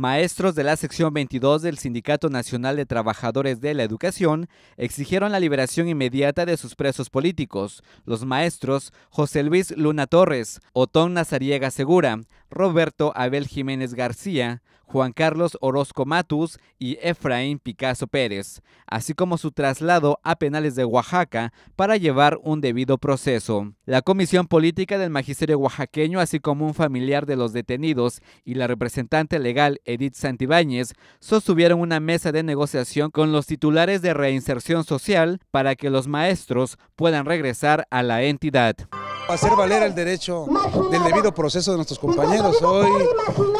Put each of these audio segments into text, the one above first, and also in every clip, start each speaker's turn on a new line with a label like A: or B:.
A: Maestros de la sección 22 del Sindicato Nacional de Trabajadores de la Educación exigieron la liberación inmediata de sus presos políticos, los maestros José Luis Luna Torres, Otón Nazariega Segura, Roberto Abel Jiménez García, Juan Carlos Orozco Matus y Efraín Picasso Pérez, así como su traslado a penales de Oaxaca para llevar un debido proceso. La Comisión Política del Magisterio Oaxaqueño, así como un familiar de los detenidos y la representante legal Edith Santibáñez, sostuvieron una mesa de negociación con los titulares de reinserción social para que los maestros puedan regresar a la entidad
B: hacer valer el derecho del debido proceso de nuestros compañeros. Hoy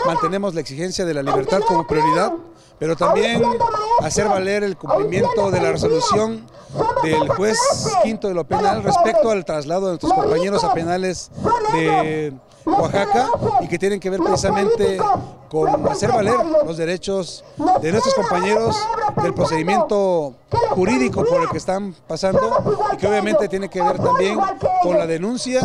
B: mantenemos la exigencia de la libertad como prioridad, pero también hacer valer el cumplimiento de la resolución del juez quinto de lo penal respecto al traslado de nuestros compañeros a penales de Oaxaca y que tienen que ver precisamente con hacer valer los derechos de nuestros compañeros del procedimiento jurídico por el que están pasando y que obviamente tiene que ver también con la denuncia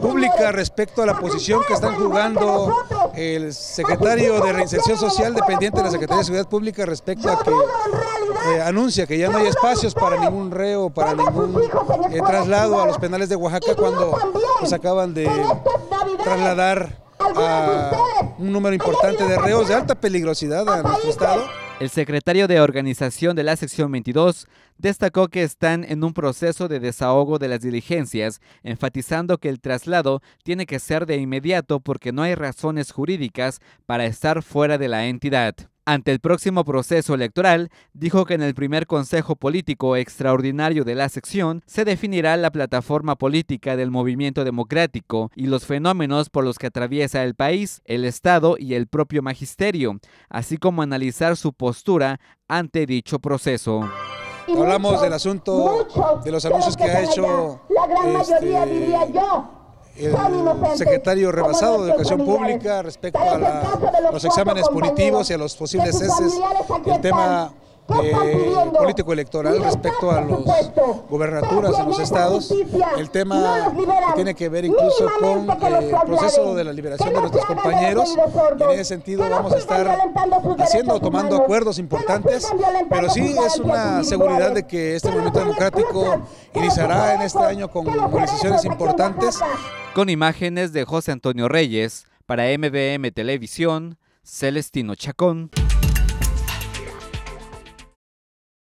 B: pública respecto a la posición que están jugando el secretario de Reinserción Social dependiente de la Secretaría de Seguridad Pública respecto a que eh, anuncia que ya no hay espacios para ningún reo, para ningún eh, traslado a los penales de Oaxaca cuando acaban de trasladar a un número importante de reos de alta peligrosidad a nuestro estado.
A: El secretario de organización de la sección 22 destacó que están en un proceso de desahogo de las diligencias, enfatizando que el traslado tiene que ser de inmediato porque no hay razones jurídicas para estar fuera de la entidad. Ante el próximo proceso electoral, dijo que en el primer Consejo Político Extraordinario de la sección se definirá la plataforma política del movimiento democrático y los fenómenos por los que atraviesa el país, el Estado y el propio magisterio, así como analizar su postura ante dicho proceso. Hablamos del asunto de los anuncios que, ha hecho la gran este, mayoría, diría yo el secretario rebasado de Educación Pública
B: respecto a los exámenes punitivos y a los posibles ceses, el tema político electoral respecto a las gobernaturas en los estados, el tema que tiene que ver incluso con eh, el proceso de la liberación de nuestros compañeros. en ese sentido vamos a estar haciendo, tomando acuerdos importantes, pero sí es una seguridad de que este movimiento democrático iniciará en este año con decisiones importantes.
A: Con imágenes de José Antonio Reyes, para MBM Televisión, Celestino Chacón.